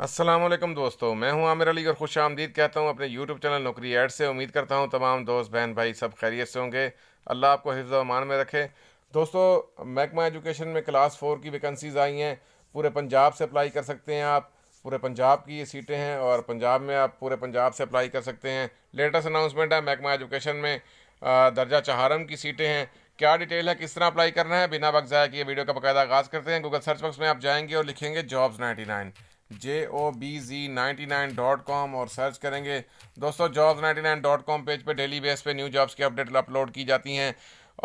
असलम दोस्तों मैं हूं आमिर अली और खुश आमदीद कहता हूं अपने यूट्यूब चैनल नौकरी ऐड से उम्मीद करता हूं तमाम दोस्त बहन भाई सब खैरियत से होंगे अल्लाह आपको हिफ्ज़ अमान में रखे दोस्तों महकमा एजुकेशन में क्लास फोर की वैकेंसीज आई हैं पूरे पंजाब से अप्लाई कर सकते हैं आप पूरे पंजाब की ये सीटें हैं और पंजाब में आप पूरे पंजाब से अप्लाई कर सकते हैं लेटेस्ट अनाउंसमेंट है महकमा एजुकेशन में दर्जा चहारम की सीटें हैं क्या डिटेल है किस तरह अप्लाई करना है बिना वक्त ज़ाया किए वीडियो का बाकायदा आगाज़ करते हैं गूगल सर्च बॉक्स में आप जाएंगे और लिखेंगे jobs ninety nine J O B G ninety nine dot com और सर्च करेंगे दोस्तों jobs ninety nine dot com page पर डेली बेस पे न्यू जॉब्स की अपडेट अपलोड की जाती हैं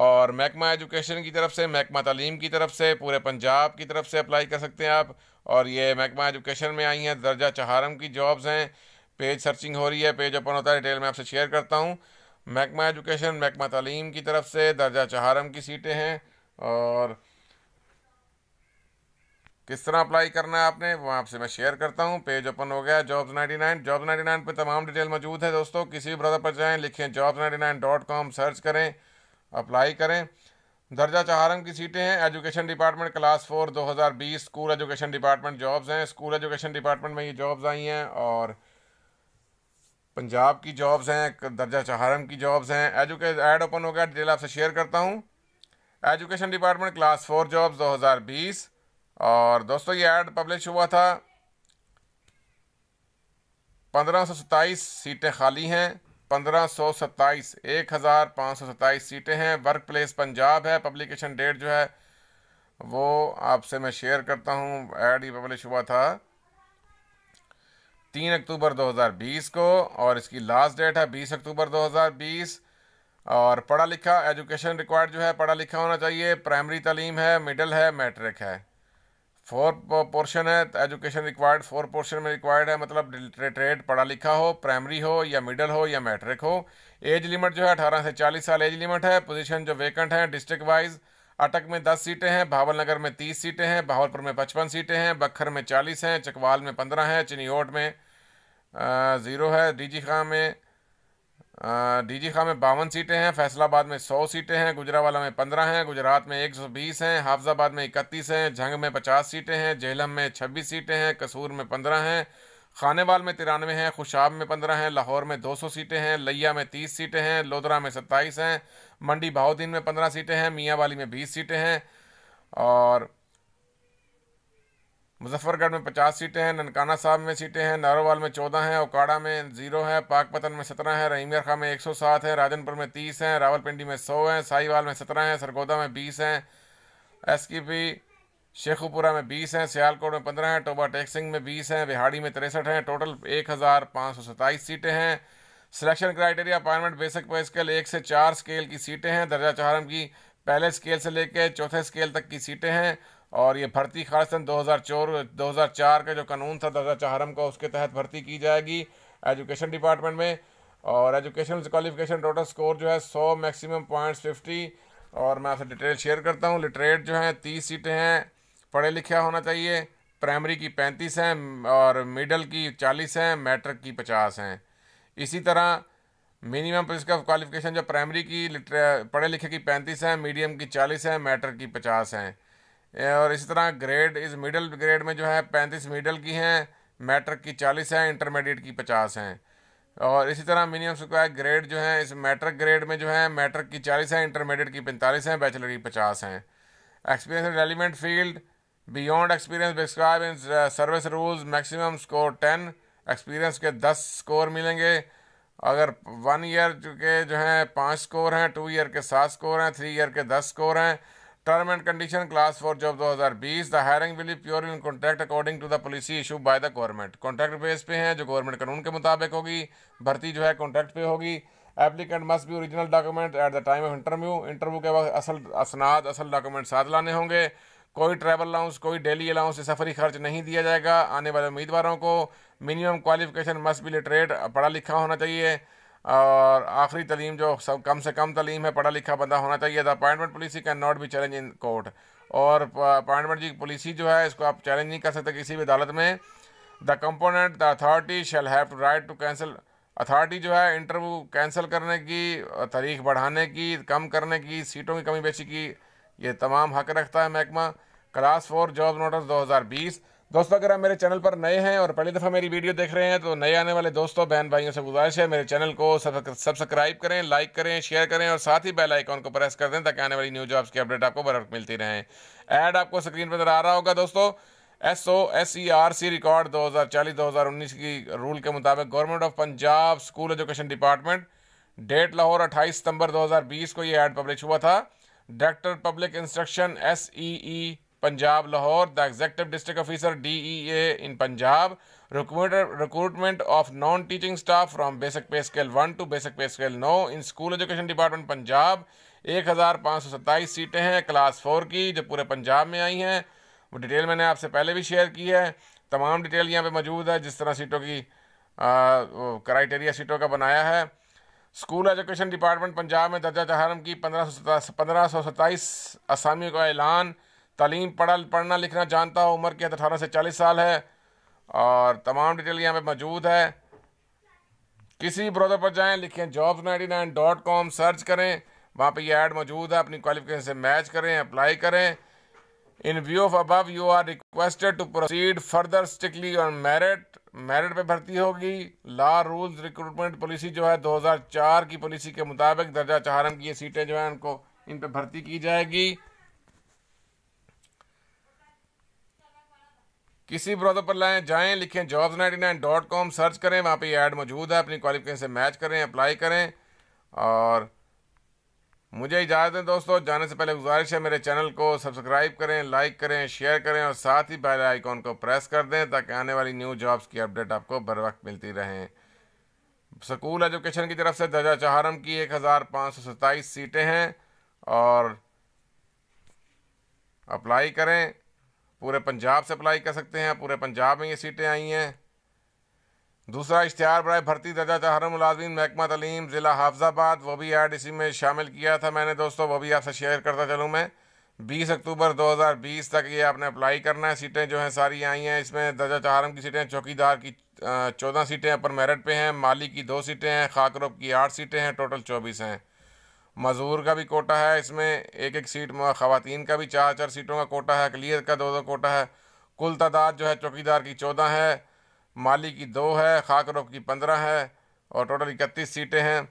और महकमा एजुकेशन की तरफ से महकमा तलीम की तरफ से पूरे पंजाब की तरफ से अप्लाई कर सकते हैं आप और ये महकमा एजुकेशन में आई हैं दर्जा चहारम की जॉब्स हैं पेज सर्चिंग हो रही है पेज ओपन होता है डिटेल में आपसे शेयर करता हूँ महकमा एजुकेशन महकमा तलीम की तरफ से दर्जा चहारम की सीटें हैं और किस तरह अप्लाई करना है आपने वो आपसे मैं शेयर करता हूँ पेज ओपन हो गया जॉब्स 99 जॉब्स 99 पे तमाम डिटेल मौजूद है दोस्तों किसी भी ब्रदर पर जाएं लिखें जॉब्स कॉम सर्च करें अप्लाई करें दर्जा चहारम की सीटें हैं education department class four 2020 school education department jobs हैं स्कूल एजुकेशन डिपार्टमेंट में ये जॉब्स आई हैं और पंजाब की जॉब्स हैं दर्जा चहारम की जॉब्स हैं एजुके एड ओपन हो गया डिटेल आपसे शेयर करता हूँ education department class four jobs बीस और दोस्तों ये एड पब्लिश हुआ था पंद्रह सौ सीटें खाली हैं पंद्रह सौ सत्ताईस एक हज़ार पाँच सौ सत्ताईस सीटें हैं वर्क प्लेस पंजाब है पब्लिकेशन डेट जो है वो आपसे मैं शेयर करता हूँ एड ही पब्लिश हुआ था तीन अक्टूबर 2020 को और इसकी लास्ट डेट है बीस अक्टूबर 2020 और पढ़ा लिखा एजुकेशन रिक्वायर्ड जो है पढ़ा लिखा होना चाहिए प्राइमरी तलीम है मिडल है मैट्रिक है फोर पोर्शन है एजुकेशन रिक्वायर्ड फोर पोर्शन में रिक्वायर्ड है मतलब ट्रेड पढ़ा लिखा हो प्राइमरी हो या मिडिल हो या मैट्रिक हो एज लिमिट जो है अठारह से चालीस साल एज लिमिट है पोजीशन जो वेकेंट है डिस्ट्रिक्ट वाइज अटक में दस सीटें हैं भावलनगर में तीस सीटें हैं भावलपुर में पचपन सीटें हैं बखर में चालीस हैं चकवाल में पंद्रह हैं चिनियोट में ज़ीरो है डीजी खां में डीजी खां में बावन सीटें हैं फैसलाबाद में सौ सीटें हैं गुजरावाला में पंद्रह हैं गुजरात में एक सौ बीस हैं हाफजाबाद में इकतीस हैं झंग में पचास सीटें हैं जेहलम में छब्बीस सीटें हैं कसूर में पंद्रह हैं खानेवाल में तिरानवे हैं खुशाब में पंद्रह हैं लाहौर में दो सौ सीटें हैं लैया में तीस सीटें हैं लोधरा में सत्ताईस हैं मंडी भाउद्दीन में पंद्रह सीटें हैं मियाँ में बीस सीटें हैं और मुजफ्फरगढ़ में पचास सीटें हैं ननकाना साहब में सीटें हैं नारोवाल में चौदह हैं ओकाड़ा में जीरो है पाकपतन में सत्रह है रहीमिया खां में एक सौ सात है राजनपुर में तीस हैं रावलपिंडी में सौ हैं साहिवाल में सत्रह हैं सरगोदा में बीस हैं एस की पी शेखुपुरा में बीस हैं सियालकोट में पंद्रह हैं टोबा टेक्सिंग में बीस हैं बिहाड़ी में तिरसठ हैं टोटल एक हज़ार पाँच सौ सत्ताईस सीटें हैं सिलेक्शन क्राइटेरिया अपॉइंटमेंट बेसिक पर स्केल एक से चार स्केल की सीटें हैं दर्जा चारम की पहले स्केल से लेकर चौथे स्केल तक की सीटें हैं और ये भर्ती खासन दो हज़ार चार का जो कानून था दर्जा चहरम का उसके तहत भर्ती की जाएगी एजुकेशन डिपार्टमेंट में और एजुकेशन क्वालिफिकेशन टोटल स्कोर जो है सौ मैक्सिमम पॉइंट्स फिफ्टी और मैं आपसे डिटेल शेयर करता हूँ लिटरेट जो हैं तीस सीटें हैं पढ़े लिखा होना चाहिए प्राइमरी की पैंतीस हैं और मिडल की चालीस हैं मैट्रिक की पचास हैं इसी तरह मिनिमम इसका क्वालिफिकेशन जो प्राइमरी की पढ़े लिखे की पैंतीस हैं मीडियम की चालीस हैं मैट्रिक की पचास हैं और इसी तरह ग्रेड इस मिडल ग्रेड में जो है पैंतीस मिडल की हैं मैट्रिक की चालीस हैं इंटरमीडिएट की पचास हैं और इसी तरह मिनिमम स्क्वायर ग्रेड जो है इस मैट्रिक ग्रेड में जो है मैट्रिक की चालीस हैं इंटरमीडिएट की पैंतालीस हैं बैचलर की पचास हैं experience in relevant field beyond experience describe in service rules maximum score ten experience के दस स्कोर मिलेंगे अगर वन ईयर के जो हैं पाँच स्कोर हैं टू ईयर के सात स्कोर हैं थ्री ईयर के दस स्कोर हैं term and condition class four job 2020 बीस the hiring be pure in contract according to the policy issue by the government contract base पे हैं जो गवर्नमेंट कानून के मुताबिक होगी भर्ती जो है कॉन्ट्रैक्ट पे होगी applicant must be original document at the time of interview interview के वक्त असल असनाद असल डॉक्यूमेंट साथ लाने होंगे कोई ट्रैवल अलाउंस कोई डेली अलाउंस सफरी खर्च नहीं दिया जाएगा आने वाले उम्मीदवारों को minimum qualification must be literate पढ़ा लिखा होना चाहिए और आखिरी तलीम जो सब कम से कम तलीम है पढ़ा लिखा बंदा होना चाहिए appointment policy can not be challenge in court और अपॉइंटमेंट जी पॉलिसी जो है इसको आप चैलेंज नहीं कर सकते किसी भी अदालत में the component the authority shall have to right to cancel authority जो है इंटरव्यू कैंसिल करने की तारीख बढ़ाने की कम करने की सीटों की कमी बेची की ये तमाम हक रखता है महकमा क्लास फोर जॉब नोटिस बीस दोस्तों अगर आप मेरे चैनल पर नए हैं और पहली दफ़ा मेरी वीडियो देख रहे हैं तो नए आने वाले दोस्तों बहन भाइयों से गुजारिश है मेरे चैनल को सब्सक्राइब करें लाइक करें शेयर करें और साथ ही बेल आइकॉन को प्रेस कर दें ताकि आने वाली न्यू जॉब्स की अपडेट आपको बर मिलती रहें ऐड आपको स्क्रीन पर नजर आ रहा होगा दोस्तों S O S E R C record हजार उन्नीस की रूल के मुताबिक government of Punjab school education department date Lahore अट्ठाईस सितंबर बीस को ये ऐड पब्लिश हुआ था director public instruction S E E Punjab Lahore the executive district officer D E A in Punjab recruitment of non teaching staff from basic pay scale one to basic pay scale no in school education department Punjab एक हज़ार पाँच सौ सत्ताईस सीटें हैं class four की जो पूरे पंजाब में आई हैं वो डिटेल मैंने आपसे पहले भी शेयर की है तमाम डिटेल यहाँ पे मौजूद है जिस तरह सीटों की क्राइटेरिया सीटों का बनाया है स्कूल एजुकेशन डिपार्टमेंट पंजाब में दर्जा तहरम की पंद्रह सौ पंद्रह सौ सत्ताईस असामियों का ऐलान तलीम पढ़ा पढ़ना लिखना जानता हो उम्र के अठारह से चालीस साल है और तमाम डिटेल यहाँ पे मौजूद है किसी ब्राउज़र पर जाएं लिखें jobs ninety nine dot com search करें वहाँ पे ये ऐड मौजूद है अपनी क्वालिफिकेशन से मैच करें अप्लाई करें in view of above you are requested to proceed further strictly on merit merit पे भर्ती होगी ला रूल्स रिक्रूटमेंट पॉलिसी जो है 2004 की पॉलिसी के मुताबिक दर्जा चारम की ये सीटें जो हैं उनको इन पर भर्ती की जाएगी किसी ब्रोदर पर लाएं जाएं लिखें jobs ninety nine dot com search करें वहाँ पे ये ऐड मौजूद है अपनी क्वालिफिकेशन से मैच करें अप्लाई करें और मुझे इजाज़त दें दोस्तों जाने से पहले गुजारिश है मेरे चैनल को सब्सक्राइब करें लाइक करें शेयर करें और साथ ही बेल आइकॉन को प्रेस कर दें ताकि आने वाली न्यू जॉब्स की अपडेट आपको बर वक्त मिलती रहें स्कूल एजुकेशन की तरफ से दर्जा चहारम की एक हज़ार पाँच सौ सत्ताईस सीटें हैं और अप्लाई करें पूरे पंजाब से अप्लाई कर सकते हैं पूरे पंजाब में ये सीटें आई हैं दूसरा इश्तहार बरए भर्ती दर्जा तहर मुलाजमीन महकमा तलीम ज़िला हाफजाबाद वो भी एड इसी में शामिल किया था मैंने दोस्तों वो भी आपसे शेयर करता चलूँ मैं बीस अक्टूबर 2020 तक ये आपने अप्लाई करना है सीटें जो हैं सारी आई हैं इसमें दर्जा चाहरम की सीटें चौकीदार की चौदह सीटें अपर मेरिट पे हैं माली की दो सीटें हैं खाकरोब की आठ सीटें हैं टोटल चौबीस हैं मज़दूर का भी कोटा है इसमें एक एक सीट खातन का भी चार चार सीटों का कोटा है क्लियर का दो दो कोटा है कुल तादाद जो है चौकीदार की चौदह है माली की दो है खाकरों की पंद्रह है और टोटल इकतीस सीटें हैं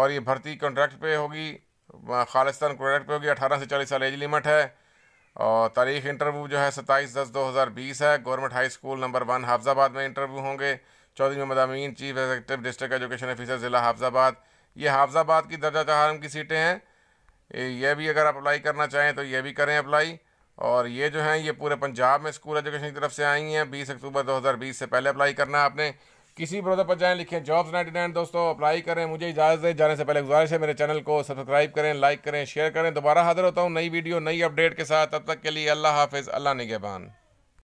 और ये भर्ती कॉन्ट्रैक्ट पे होगी खालिस्तान कॉन्ट्रैक्ट पे होगी अठारह से चालीस साल एज लिमिट है और तारीख इंटरव्यू जो है सत्ताईस दस दो हज़ार बीस है government high school number one Hafizabad में इंटरव्यू होंगे चौधरी मोहम्मद मदामीन chief executive district education officer ज़िला हाफजाबाद ये हाफजाबाद की दर्जा चहारम की सीटें हैं यह भी अगर आप अप्लाई करना चाहें तो ये भी करें अप्लाई और ये जो हैं ये पूरे पंजाब में स्कूल एजुकेशन की तरफ से आई हैं बीस अक्टूबर बीस से पहले अप्लाई करना है आपने किसी ब्रोजर पर जाएँ लिखें जॉब्स नाइन्टी नाइन दोस्तों अप्लाई करें मुझे इजाज़त दें जाने से पहले गुजारिश है मेरे चैनल को सब्सक्राइब करें लाइक करें शेयर करें दोबारा हाजिर होता हूँ नई वीडियो नई अपडेट के साथ तब तक के लिए अल्लाह हाफिज़ अल्लाह निगेबान